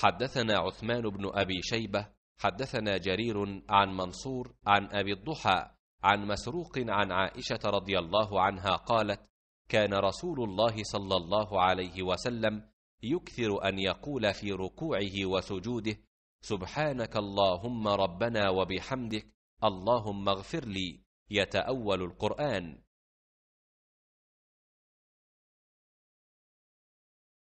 حدثنا عثمان بن أبي شيبة حدثنا جرير عن منصور عن أبي الضحى عن مسروق عن عائشة رضي الله عنها قالت كان رسول الله صلى الله عليه وسلم يكثر أن يقول في ركوعه وسجوده سبحانك اللهم ربنا وبحمدك اللهم اغفر لي يتأول القرآن